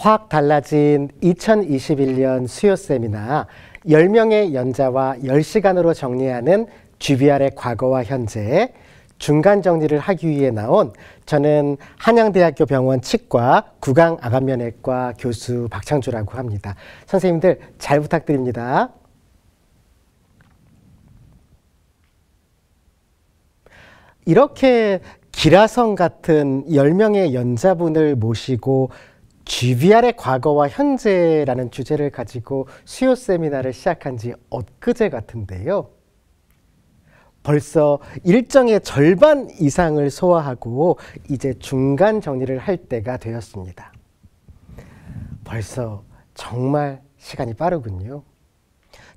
확 달라진 2021년 수요 세미나 10명의 연자와 10시간으로 정리하는 GBR의 과거와 현재 중간 정리를 하기 위해 나온 저는 한양대학교 병원 치과 구강 아간면외과 교수 박창주라고 합니다. 선생님들 잘 부탁드립니다. 이렇게 기라성 같은 열명의 연자분을 모시고 GVR의 과거와 현재라는 주제를 가지고 수요 세미나를 시작한 지 엊그제 같은데요. 벌써 일정의 절반 이상을 소화하고 이제 중간 정리를 할 때가 되었습니다. 벌써 정말 시간이 빠르군요.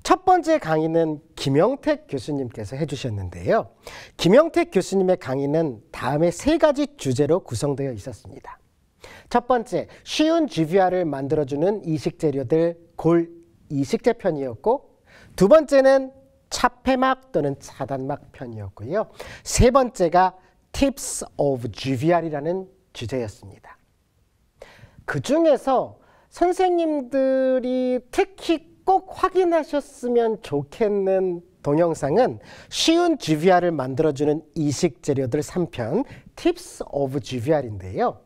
첫 번째 강의는 김영택 교수님께서 해주셨는데요. 김영택 교수님의 강의는 다음에 세 가지 주제로 구성되어 있었습니다. 첫 번째, 쉬운 GVR을 만들어주는 이식 재료들 골이식재 편이었고 두 번째는 차폐막 또는 차단막 편이었고요. 세 번째가 Tips of GVR이라는 주제였습니다. 그 중에서 선생님들이 특히 꼭 확인하셨으면 좋겠는 동영상은 쉬운 GVR을 만들어주는 이식 재료들 3편 Tips of GVR인데요.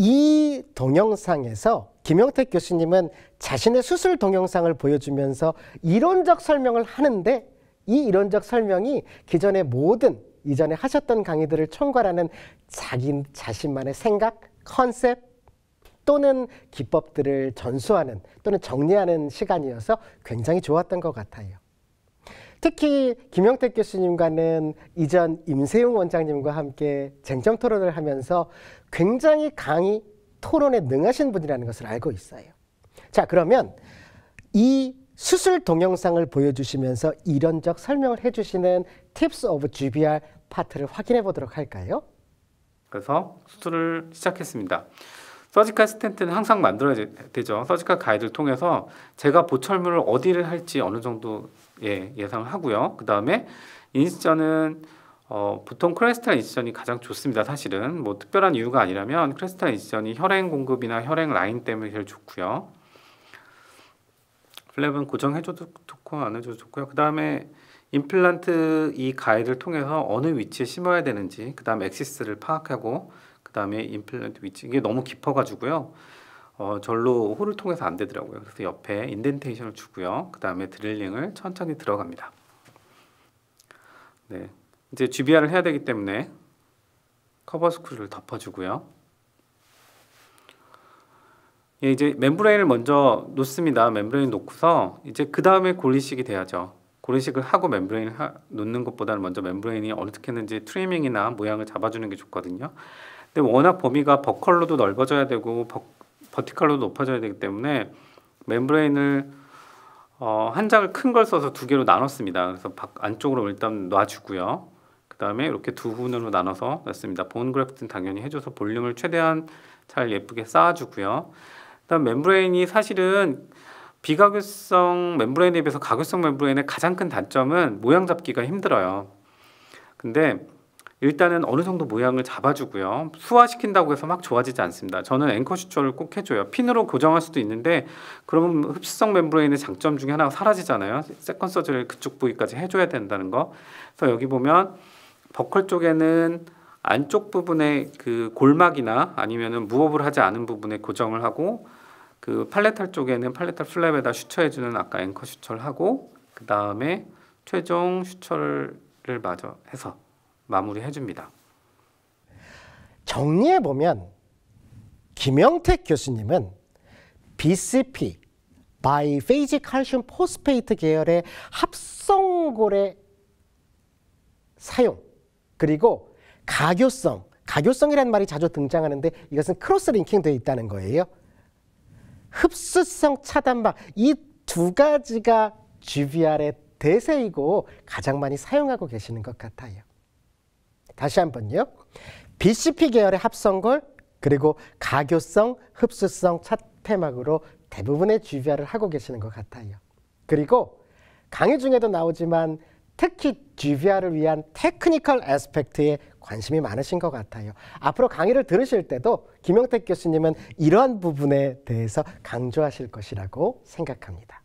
이 동영상에서 김영택 교수님은 자신의 수술 동영상을 보여주면서 이론적 설명을 하는데 이 이론적 설명이 기존의 모든 이전에 하셨던 강의들을 총괄하는 자기 자신만의 생각, 컨셉 또는 기법들을 전수하는 또는 정리하는 시간이어서 굉장히 좋았던 것 같아요. 특히 김영택 교수님과는 이전 임세용 원장님과 함께 쟁점 토론을 하면서 굉장히 강의 토론에 능하신 분이라는 것을 알고 있어요. 자, 그러면 이 수술 동영상을 보여주시면서 이론적 설명을 해주시는 팁스 오브 GBR 파트를 확인해 보도록 할까요? 그래서 수술을 시작했습니다. 서지컬 스탠트는 항상 만들어야 되죠. 서지컬 가이드를 통해서 제가 보철물을 어디를 할지 어느 정도 예, 예상하고요. 그 다음에 인스전은 어, 보통 크레스탈 인스전이 가장 좋습니다. 사실은 뭐 특별한 이유가 아니라면 크레스탈 인스전이 혈행 공급이나 혈행 라인 때문에 제일 좋고요. 플랩은 고정해줘도 좋고 안 해줘도 좋고요. 그 다음에 임플란트 이 가이드를 통해서 어느 위치에 심어야 되는지 그 다음에 엑시스를 파악하고 그 다음에 임플란트 위치 이게 너무 깊어가지고요. 어, 절로 홀을 통해서 안 되더라고요. 그래서 옆에 인덴테이션을 주고요. 그 다음에 드릴링을 천천히 들어갑니다. 네, 이제 GBR을 해야 되기 때문에 커버 스크류를 덮어주고요. 예, 이제 멤브레인을 먼저 놓습니다. 멤브레인 놓고서 이제 그 다음에 골리식이 돼야죠. 골리식을 하고 멤브레인을 하, 놓는 것보다는 먼저 멤브레인이 어떻게 했는지 트리밍이나 모양을 잡아주는 게 좋거든요. 근데 워낙 범위가 버컬로도 넓어져야 되고 버, 버티컬로 높아져야 되기 때문에 멤브레인을 어, 한 장을 큰 걸 써서 두 개로 나눴습니다. 그래서 안쪽으로 일단 놔주고요. 그 다음에 이렇게 두 분으로 나눠서 놨습니다. 본 그래프트는 당연히 해줘서 볼륨을 최대한 잘 예쁘게 쌓아주고요. 일단 멤브레인이 사실은 비가교성 멤브레인에 비해서 가교성 멤브레인의 가장 큰 단점은 모양 잡기가 힘들어요. 근데 일단은 어느 정도 모양을 잡아주고요. 수화시킨다고 해서 막 좋아지지 않습니다. 저는 앵커 슈처를 꼭 해줘요. 핀으로 고정할 수도 있는데 그러면 흡수성 멤브레인의 장점 중에 하나가 사라지잖아요. 세컨 서지를 그쪽 부위까지 해줘야 된다는 거. 그래서 여기 보면 버클 쪽에는 안쪽 부분에 그 골막이나 아니면은 무업을 하지 않은 부분에 고정을 하고 그 팔레탈 쪽에는 팔레탈 플랩에다 슈처해주는 아까 앵커 슈처를 하고 그 다음에 최종 슈처를 마저 해서 마무리해 줍니다. 정리해 보면 김영택 교수님은 BCP 바이페이지 칼슘 포스페이트 계열의 합성골의 사용 그리고 가교성 가교성이라는 말이 자주 등장하는데 이것은 크로스 링킹되어 있다는 거예요. 흡수성 차단막 이 두 가지가 GBR의 대세이고 가장 많이 사용하고 계시는 것 같아요. 다시 한번요. BCP 계열의 합성골 그리고 가교성, 흡수성 차태막으로 대부분의 GVR을 하고 계시는 것 같아요. 그리고 강의 중에도 나오지만 특히 GVR을 위한 테크니컬 에스펙트에 관심이 많으신 것 같아요. 앞으로 강의를 들으실 때도 김영택 교수님은 이러한 부분에 대해서 강조하실 것이라고 생각합니다.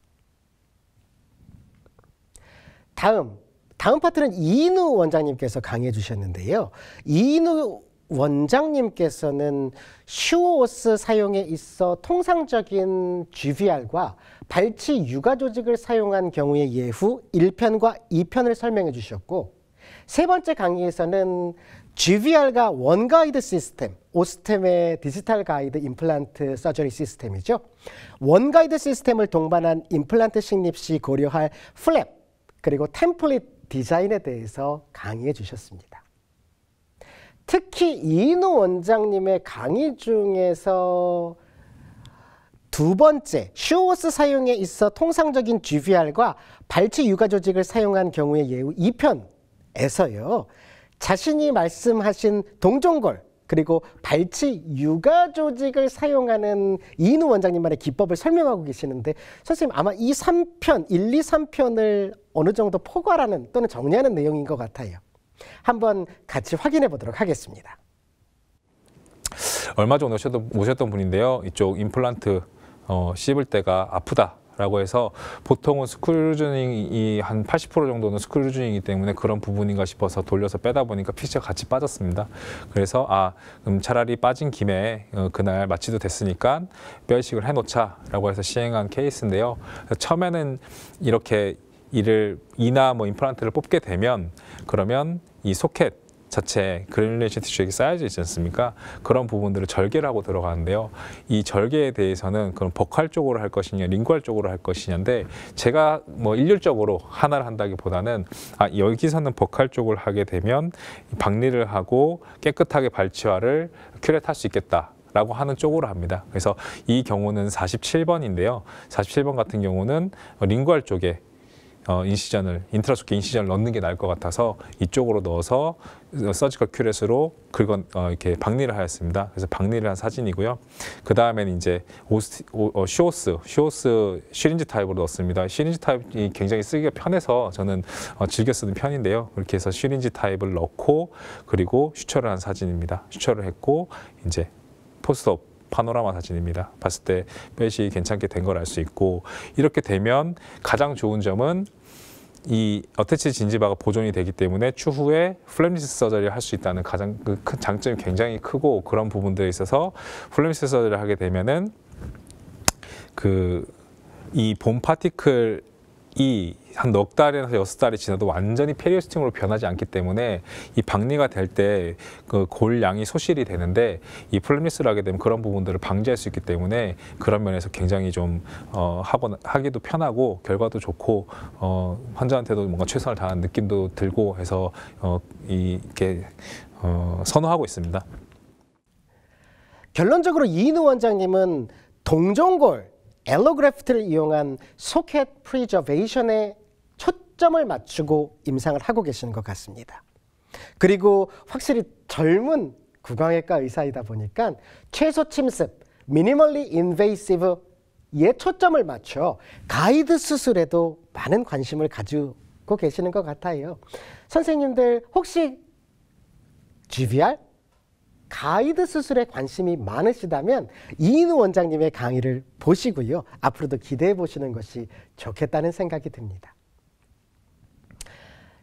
다음 다음 파트는 이인우 원장님께서 강의해 주셨는데요. 이인우 원장님께서는 슈오스 사용에 있어 통상적인 GVR과 발치 육아 조직을 사용한 경우의 예후 1편과 2편을 설명해 주셨고 세 번째 강의에서는 GVR과 원가이드 시스템, 오스템의 디지털 가이드 임플란트 서저리 시스템이죠. 원가이드 시스템을 동반한 임플란트 식립 시 고려할 플랩, 그리고 템플릿 디자인에 대해서 강의해 주셨습니다. 특히 이인호 원장님의 강의 중에서 두 번째, 슈오스 사용에 있어 통상적인 GVR과 발치 육아 조직을 사용한 경우의 예우 2편에서요. 자신이 말씀하신 동종골, 그리고 발치 육아 조직을 사용하는 이인우 원장님만의 기법을 설명하고 계시는데 선생님 아마 이 3편, 1, 2, 3편을 어느 정도 포괄하는 또는 정리하는 내용인 것 같아요. 한번 같이 확인해 보도록 하겠습니다. 얼마 전 오셨던, 오셨던 분인데요. 이쪽 임플란트 어, 씹을 때가 아프다 라고 해서 보통은 스크루즈닝이 한 80% 정도는 스크루즈닝이기 때문에 그런 부분인가 싶어서 돌려서 빼다 보니까 피치가 같이 빠졌습니다. 그래서 아 그럼 차라리 빠진 김에 어, 그날 마취도 됐으니까 뼈식을 해놓자 라고 해서 시행한 케이스인데요. 처음에는 이렇게 이를 이나 뭐 임플란트를 뽑게 되면 그러면 이 소켓 자체 그레리레이션 티슈액이 쌓여져 있지 않습니까? 그런 부분들을 절개라고 들어가는데요. 이 절개에 대해서는 그럼 버칼 쪽으로 할 것이냐, 링괄 쪽으로 할 것이냐인데 제가 뭐 일률적으로 하나를 한다기보다는 아, 여기서는 버칼 쪽을 하게 되면 박리를 하고 깨끗하게 발치화를 큐렛할 수 있겠다. 라고 하는 쪽으로 합니다. 그래서 이 경우는 47번인데요. 47번 같은 경우는 링괄 쪽에 어, 인시전을 인트라속기 인시전을 넣는 게 나을 것 같아서 이쪽으로 넣어서 서지컬 큐렛으로 긁어 어, 이렇게 박리를 하였습니다. 그래서 박리를 한 사진이고요. 그 다음에는 이제 오스 오, 어, 쇼스 쇼스 시린지 타입으로 넣었습니다. 시린지 타입이 굉장히 쓰기가 편해서 저는 어, 즐겨 쓰는 편인데요. 그렇게 해서 시린지 타입을 넣고 그리고 슈처를 한 사진입니다. 슈처를 했고 이제 포스업 파노라마 사진입니다. 봤을 때 펫이 괜찮게 된 걸 알 수 있고 이렇게 되면 가장 좋은 점은 이 어태치 진지바가 보존이 되기 때문에 추후에 플레미스 서저리를 할 수 있다는 가장 그큰 장점이 굉장히 크고 그런 부분들에 있어서 플레미스 서저리를 하게 되면은 그 이 본 파티클 이한넉 달에서 여섯 달이 지나도 완전히 페리오스팅으로 변하지 않기 때문에 이 박리가 될 때 그 골량이 소실이 되는데 이플루미스를 하게 되면 그런 부분들을 방지할 수 있기 때문에 그런 면에서 굉장히 좀 어, 하고 하기도 편하고 결과도 좋고 어, 환자한테도 뭔가 최선을 다한 느낌도 들고 해서 어, 이렇게 어, 선호하고 있습니다. 결론적으로 이인우 원장님은 동정골 엘로그래프트를 이용한 소켓 프리저베이션에 초점을 맞추고 임상을 하고 계시는 것 같습니다. 그리고 확실히 젊은 구강외과 의사이다 보니까 최소 침습, 미니멀리 인베이시브에 초점을 맞춰 가이드 수술에도 많은 관심을 가지고 계시는 것 같아요. 선생님들 혹시 GVR, 가이드 수술에 관심이 많으시다면 이인우 원장님의 강의를 보시고요. 앞으로도 기대해 보시는 것이 좋겠다는 생각이 듭니다.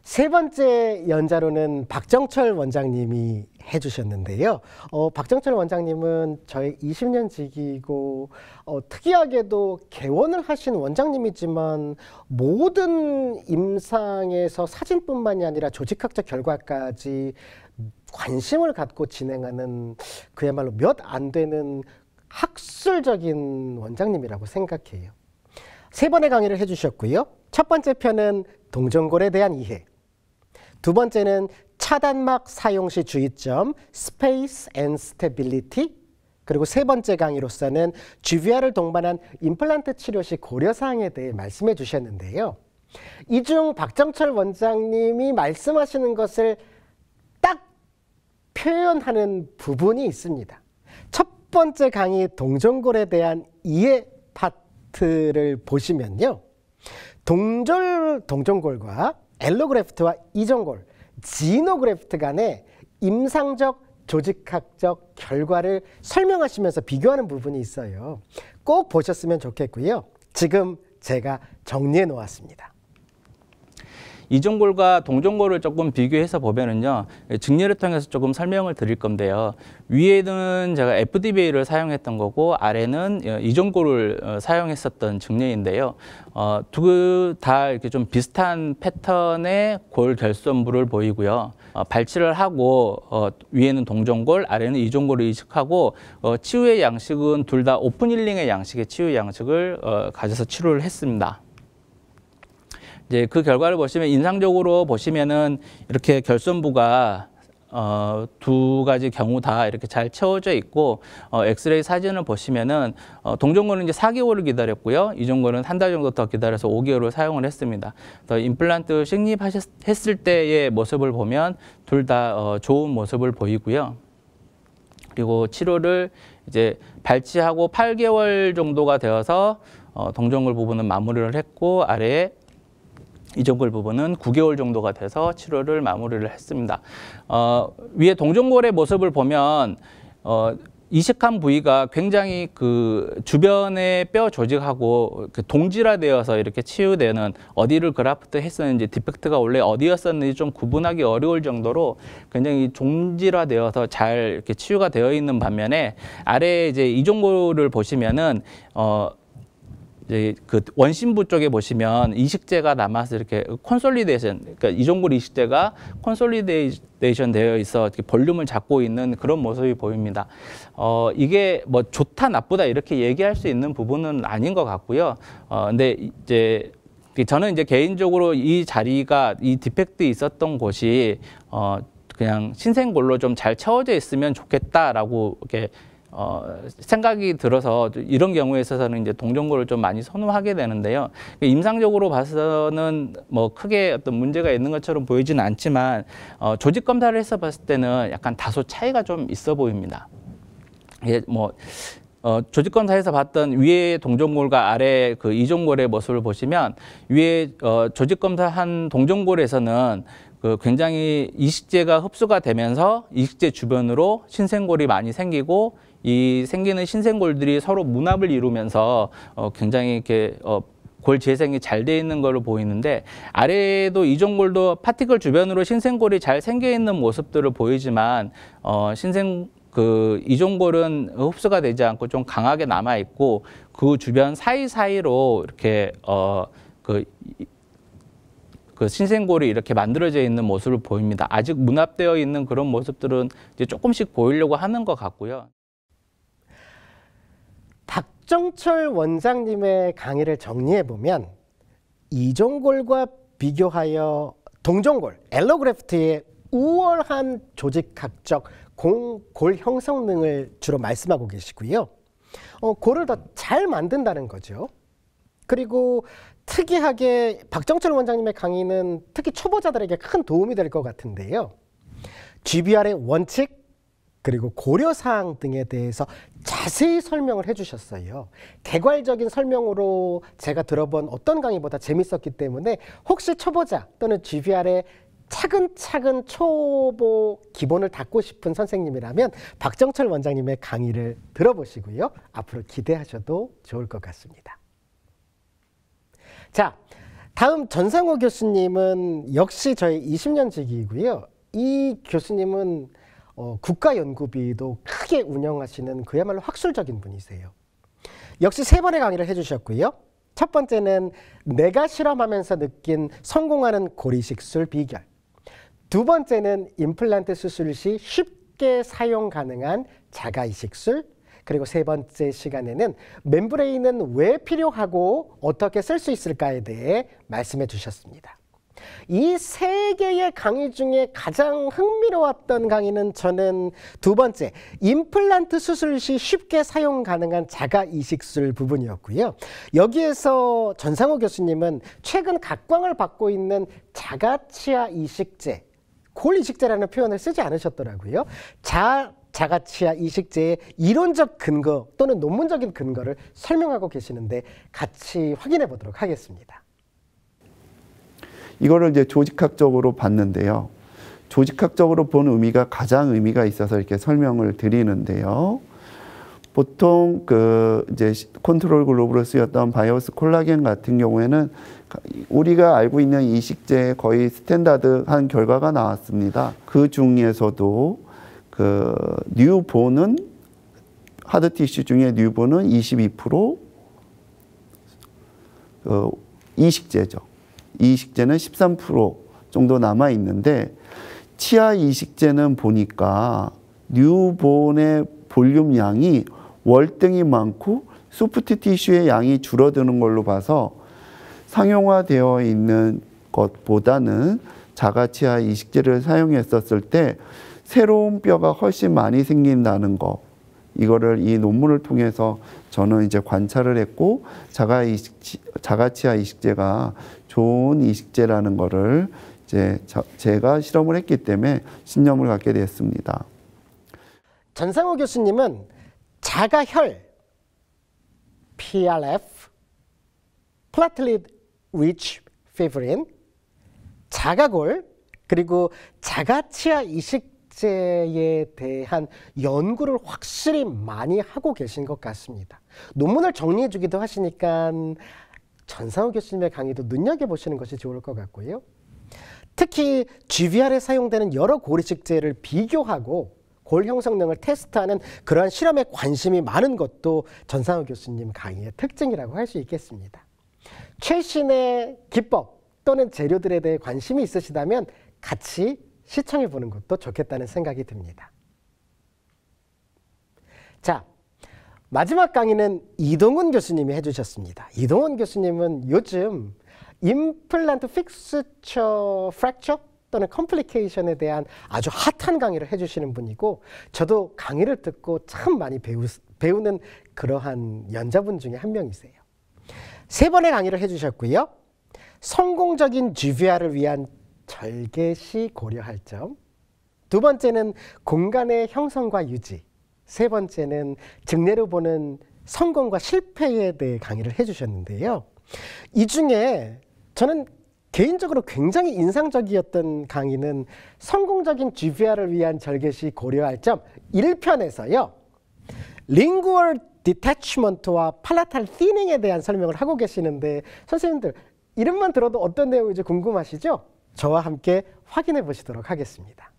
세 번째 연자로는 박정철 원장님이 해주셨는데요. 어, 박정철 원장님은 저의 20년 지기고 어, 특이하게도 개원을 하신 원장님이지만 모든 임상에서 사진뿐만이 아니라 조직학적 결과까지 관심을 갖고 진행하는 그야말로 몇 안 되는 학술적인 원장님이라고 생각해요. 세 번의 강의를 해주셨고요. 첫 번째 편은 동전골에 대한 이해. 두 번째는 차단막 사용 시 주의점, 스페이스 앤 스테빌리티. 그리고 세 번째 강의로서는 GVR을 동반한 임플란트 치료 시 고려사항에 대해 말씀해 주셨는데요. 이 중 박정철 원장님이 말씀하시는 것을 표현하는 부분이 있습니다. 첫 번째 강의 동전골에 대한 이해 파트를 보시면요. 동절 동전골과 엘로그래프트와 이전골, 지노그래프트 간의 임상적 조직학적 결과를 설명하시면서 비교하는 부분이 있어요. 꼭 보셨으면 좋겠고요. 지금 제가 정리해 놓았습니다. 이종골과 동종골을 조금 비교해서 보면은요 증례를 통해서 조금 설명을 드릴 건데요 위에는 제가 FDBA를 사용했던 거고 아래는 어, 이종골을 어, 사용했었던 증례인데요 어, 두다 이렇게 좀 비슷한 패턴의 골 결손부를 보이고요 어, 발치를 하고 어, 위에는 동종골 아래는 이종골을 이식하고 어, 치유의 양식은 둘 다 오픈힐링의 양식의 치유 양식을 어, 가져서 치료를 했습니다. 이제 그 결과를 보시면 인상적으로 보시면은 이렇게 결손부가 어, 두 가지 경우 다 이렇게 잘 채워져 있고 어, 엑스레이 사진을 보시면은 어, 동종근은 이제 4개월을 기다렸고요. 이종근은 한 달 정도 더 기다려서 5개월을 사용을 했습니다. 더 임플란트 식립했을 때의 모습을 보면 둘다 어, 좋은 모습을 보이고요. 그리고 치료를 이제 발치하고 8개월 정도가 되어서 어, 동종근 부분은 마무리를 했고 아래에 이종골 부분은 9개월 정도가 돼서 치료를 마무리를 했습니다. 어, 위에 동종골의 모습을 보면 어, 이식한 부위가 굉장히 그 주변의 뼈 조직하고 그 동질화되어서 이렇게 치유되는 어디를 그라프트 했었는지 디펙트가 원래 어디였었는지 좀 구분하기 어려울 정도로 굉장히 종질화되어서 잘 이렇게 치유가 되어 있는 반면에 아래 이제 이종골을 보시면은 어 이제 그 원심부 쪽에 보시면 이식제가 남아서 이렇게 콘솔리데이션, 그러니까 이종골 이식제가 콘솔리데이션 되어 있어 이렇게 볼륨을 잡고 있는 그런 모습이 보입니다. 어, 이게 뭐 좋다 나쁘다 이렇게 얘기할 수 있는 부분은 아닌 것 같고요. 어, 근데 이제 저는 이제 개인적으로 이 자리가 이 디펙트 있었던 곳이 어, 그냥 신생골로 좀 잘 채워져 있으면 좋겠다라고 이렇게 어, 생각이 들어서 이런 경우에 있어서는 이제 동전고를 좀 많이 선호하게 되는데요. 그 임상적으로 봐서는 뭐 크게 어떤 문제가 있는 것처럼 보이진 않지만 어, 조직 검사를 해서 봤을 때는 약간 다소 차이가 좀 있어 보입니다. 예, 뭐 어, 조직검사에서 봤던 위에 동전골과 아래 그 이종골의 모습을 보시면 위에 어, 조직검사한 동전골에서는 그 굉장히 이식제가 흡수가 되면서 이식제 주변으로 신생골이 많이 생기고 이 생기는 신생골들이 서로 문합을 이루면서 어, 굉장히 이렇게 어, 골 재생이 잘 돼 있는 걸로 보이는데 아래에도 이종골도 파티클 주변으로 신생골이 잘 생겨 있는 모습들을 보이지만 어, 신생 그 이종골은 흡수가 되지 않고 좀 강하게 남아 있고 그 주변 사이 사이로 이렇게 어그 그 신생골이 이렇게 만들어져 있는 모습을 보입니다. 아직 문합되어 있는 그런 모습들은 이제 조금씩 보이려고 하는 것 같고요. 박정철 원장님의 강의를 정리해 보면 이종골과 비교하여 동종골 엘로그래프트의 우월한 조직학적 공골 형성등을 주로 말씀하고 계시고요. 어, 골을 더 잘 만든다는 거죠. 그리고 특이하게 박정철 원장님의 강의는 특히 초보자들에게 큰 도움이 될 것 같은데요. GBR의 원칙, 그리고 고려 사항 등에 대해서 자세히 설명을 해주셨어요. 개괄적인 설명으로 제가 들어본 어떤 강의보다 재밌었기 때문에 혹시 초보자 또는 GVR의 차근차근 초보 기본을 닦고 싶은 선생님이라면 박정철 원장님의 강의를 들어보시고요. 앞으로 기대하셔도 좋을 것 같습니다. 자, 다음 전상호 교수님은 역시 저희 20년 지이고요이 교수님은 어, 국가연구비도 크게 운영하시는 그야말로 학술적인 분이세요. 역시 세 번의 강의를 해주셨고요. 첫 번째는 내가 실험하면서 느낀 성공하는 고리식술 비결. 두 번째는 임플란트 수술 시 쉽게 사용 가능한 자가이식술. 그리고 세 번째 시간에는 멤브레인은 왜 필요하고 어떻게 쓸 수 있을까에 대해 말씀해 주셨습니다. 이세 개의 강의 중에 가장 흥미로웠던 강의는 저는 두 번째 임플란트 수술 시 쉽게 사용 가능한 자가 이식술 부분이었고요. 여기에서 전상호 교수님은 최근 각광을 받고 있는 자가 치아 이식제 골이식제라는 표현을 쓰지 않으셨더라고요. 자 자가치아 이식제의 이론적 근거 또는 논문적인 근거를 설명하고 계시는데 같이 확인해 보도록 하겠습니다. 이거를 이제 조직학적으로 봤는데요. 조직학적으로 본 의미가 가장 의미가 있어서 이렇게 설명을 드리는데요. 보통 그 이제 컨트롤 글로브로 쓰였던 바이오스 콜라겐 같은 경우에는 우리가 알고 있는 이식제의 거의 스탠다드한 결과가 나왔습니다. 그 중에서도 그 뉴보는 하드 티슈 중에 뉴보는 22% 어, 이식제죠. 이식제는 13% 정도 남아 있는데 치아 이식제는 보니까 뉴본의 볼륨 양이 월등히 많고 소프트 티슈의 양이 줄어드는 걸로 봐서 상용화되어 있는 것보다는 자가치아 이식제를 사용했었을 때 새로운 뼈가 훨씬 많이 생긴다는 것 이거를 이 논문을 통해서 저는 이제 관찰을 했고 자가 이식 자가치아 이식제가 좋은 이식제라는 거를 이제 제가 실험을 했기 때문에 신념을 갖게 되었습니다. 전상호 교수님은 자가혈 PRF platelet rich fibrin 자가골 그리고 자가치아 이식 문제에 대한 연구를 확실히 많이 하고 계신 것 같습니다. 논문을 정리해 주기도 하시니까 전상우 교수님의 강의도 눈여겨보시는 것이 좋을 것 같고요. 특히 GVR에 사용되는 여러 고리식제를 비교하고 골 형성능을 테스트하는 그러한 실험에 관심이 많은 것도 전상우 교수님 강의의 특징이라고 할 수 있겠습니다. 최신의 기법 또는 재료들에 대해 관심이 있으시다면 같이 시청해 보는 것도 좋겠다는 생각이 듭니다. 자, 마지막 강의는 이동훈 교수님이 해주셨습니다. 이동훈 교수님은 요즘 임플란트 픽스처 프랙처 또는 컴플리케이션에 대한 아주 핫한 강의를 해주시는 분이고 저도 강의를 듣고 참 많이 배우, 배우는 그러한 연자분 중에 한 명이세요. 세 번의 강의를 해주셨고요. 성공적인 GVR을 위한 절개 시 고려할 점. 두 번째는 공간의 형성과 유지. 세 번째는 증례로 보는 성공과 실패에 대해 강의를 해주셨는데요. 이 중에 저는 개인적으로 굉장히 인상적이었던 강의는 성공적인 GVR을 위한 절개시 고려할 점 1편에서요. 링구얼 디태치먼트와 팔라탈 시닝에 대한 설명을 하고 계시는데 선생님들 이름만 들어도 어떤 내용인지 궁금하시죠? 저와 함께 확인해 보시도록 하겠습니다.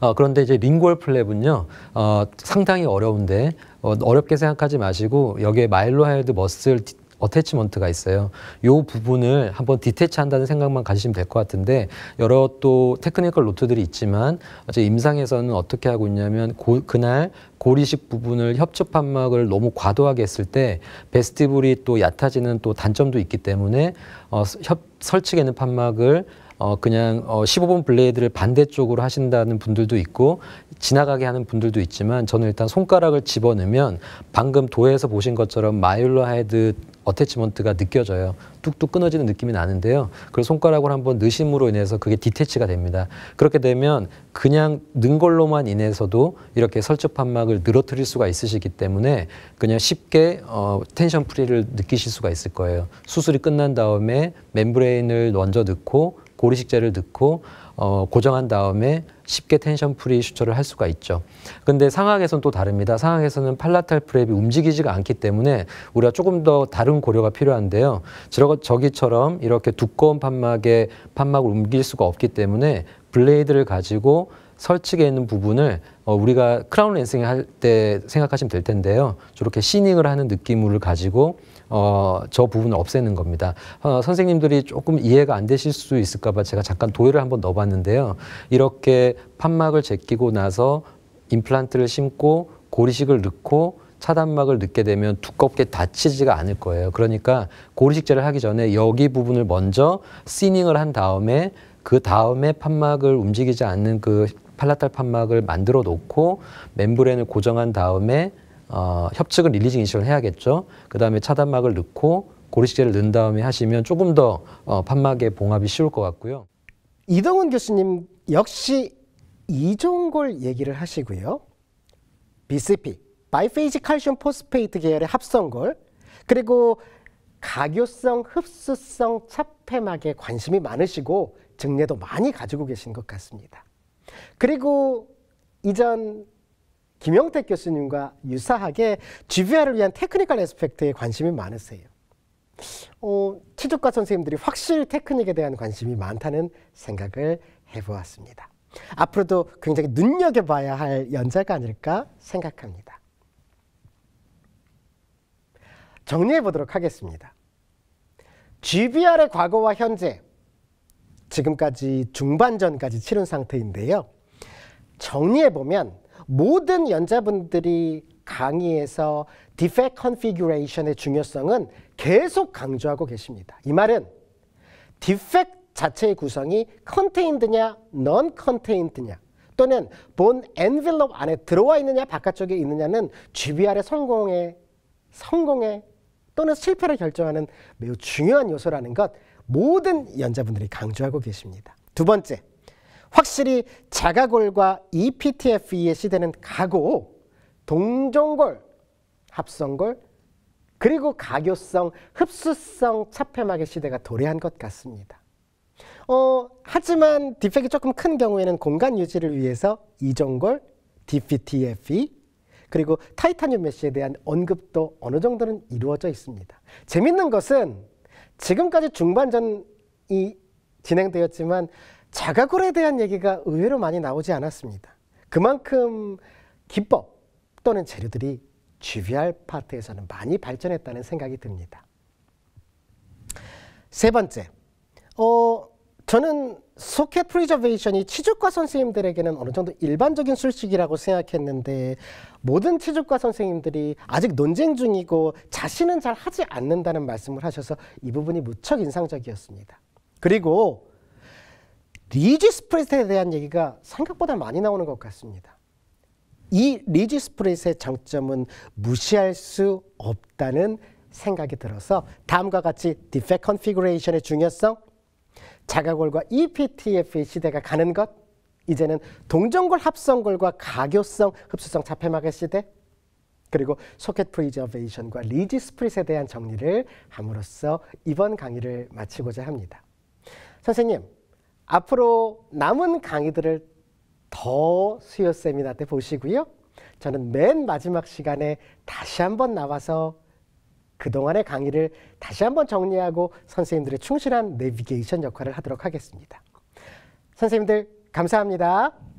어, 그런데 이제 링골 플랩은요, 어, 상당히 어려운데, 어, 어렵게 생각하지 마시고, 여기에 마일로하이드 머슬 어태치먼트가 있어요. 요 부분을 한번 디테치 한다는 생각만 가지시면 될 것 같은데 여러 또 테크니컬 노트들이 있지만 어제 임상에서는 어떻게 하고 있냐면 고, 그날 고리식 부분을 협접판막을 너무 과도하게 했을 때 베스티블이 또 얕아지는 또 단점도 있기 때문에 어, 협, 설치되는 판막을 어 그냥 어 15번 블레이드를 반대쪽으로 하신다는 분들도 있고 지나가게 하는 분들도 있지만 저는 일단 손가락을 집어넣으면 방금 도에서 보신 것처럼 마일러 헤드 어태치먼트가 느껴져요. 뚝뚝 끊어지는 느낌이 나는데요. 그리고 손가락을 한번 넣으심으로 인해서 그게 디테치가 됩니다. 그렇게 되면 그냥 는 걸로만 인해서도 이렇게 설접판막을 늘어뜨릴 수가 있으시기 때문에 그냥 쉽게 어, 텐션 프리를 느끼실 수가 있을 거예요. 수술이 끝난 다음에 멤브레인을 먼저 넣고 고리식재를 넣고 어, 고정한 다음에 쉽게 텐션 프리 슈처를 할 수가 있죠. 근데 상황에서는 또 다릅니다. 상황에서는 팔라탈 프랩이 움직이지가 않기 때문에 우리가 조금 더 다른 고려가 필요한데요. 저기처럼 이렇게 두꺼운 판막에 판막을 옮길 수가 없기 때문에 블레이드를 가지고 설치에 있는 부분을 어, 우리가 크라운 랜싱 할때 생각하시면 될 텐데요. 저렇게 시닝을 하는 느낌을 가지고 어, 저 부분을 없애는 겁니다. 어, 선생님들이 조금 이해가 안 되실 수 있을까봐 제가 잠깐 도의를 한번 넣어봤는데요. 이렇게 판막을 제끼고 나서 임플란트를 심고 고리식을 넣고 차단막을 넣게 되면 두껍게 다치지가 않을 거예요. 그러니까 고리식제를 하기 전에 여기 부분을 먼저 시닝을한 다음에 그 다음에 판막을 움직이지 않는 그 팔라탈 판막을 만들어 놓고 멤브레인을 고정한 다음에 어, 협측을 릴리징 이식을 해야겠죠. 그 다음에 차단막을 넣고 고리식제를 넣은 다음에 하시면 조금 더 어, 판막의 봉합이 쉬울 것 같고요. 이동훈 교수님 역시 이종골 얘기를 하시고요. BCP, 바이페이지 칼슘 포스페이트 계열의 합성골, 그리고 가교성, 흡수성 차폐막에 관심이 많으시고 증례도 많이 가지고 계신 것 같습니다. 그리고 이전 김영택 교수님과 유사하게 GVR을 위한 테크니컬 에스펙트에 관심이 많으세요. 어, 체조과 선생님들이 확실히 테크닉에 대한 관심이 많다는 생각을 해보았습니다. 앞으로도 굉장히 눈여겨봐야 할 연재가 아닐까 생각합니다. 정리해 보도록 하겠습니다. GBR의 과거와 현재, 지금까지 중반전까지 치른 상태인데요. 정리해 보면 모든 연자분들이 강의에서 디펙 컨피규레이션의 중요성은 계속 강조하고 계십니다. 이 말은 디펙 자체의 구성이 컨테인드냐 넌 컨테인드냐 또는 본엔 v e 안에 들어와 있느냐 바깥쪽에 있느냐는 GBR의 성공에 성공에 또는 실패를 결정하는 매우 중요한 요소라는 것 모든 연자분들이 강조하고 계십니다. 두 번째, 확실히 자가골과 EPTFE의 시대는 가고 동종골, 합성골, 그리고 가교성, 흡수성 차폐막의 시대가 도래한 것 같습니다. 어, 하지만 디펙이 조금 큰 경우에는 공간 유지를 위해서 이종골, DPTFE, 그리고 타이타늄 메쉬에 대한 언급도 어느 정도는 이루어져 있습니다. 재밌는 것은 지금까지 중반전이 진행되었지만 자가골에 대한 얘기가 의외로 많이 나오지 않았습니다. 그만큼 기법 또는 재료들이 GVR 파트에서는 많이 발전했다는 생각이 듭니다. 세 번째, 어, 저는 소켓 프리저베이션이 치주과 선생님들에게는 어느 정도 일반적인 술식이라고 생각했는데 모든 치주과 선생님들이 아직 논쟁 중이고 자신은 잘 하지 않는다는 말씀을 하셔서 이 부분이 무척 인상적이었습니다. 그리고 리지 스프릿에 대한 얘기가 생각보다 많이 나오는 것 같습니다. 이 리지 스프릿의 장점은 무시할 수 없다는 생각이 들어서 다음과 같이 디펙 컨피그레이션의 중요성, 자가골과 EPTF의 시대가 가는 것, 이제는 동전골 합성골과 가교성, 흡수성 자폐막의 시대, 그리고 소켓 프리저베이션과 리지 스프릿에 대한 정리를 함으로써 이번 강의를 마치고자 합니다. 선생님, 앞으로 남은 강의들을 더 수요 세미나 때 보시고요. 저는 맨 마지막 시간에 다시 한번 나와서 그동안의 강의를 다시 한번 정리하고 선생님들의 충실한 내비게이션 역할을 하도록 하겠습니다. 선생님들 감사합니다.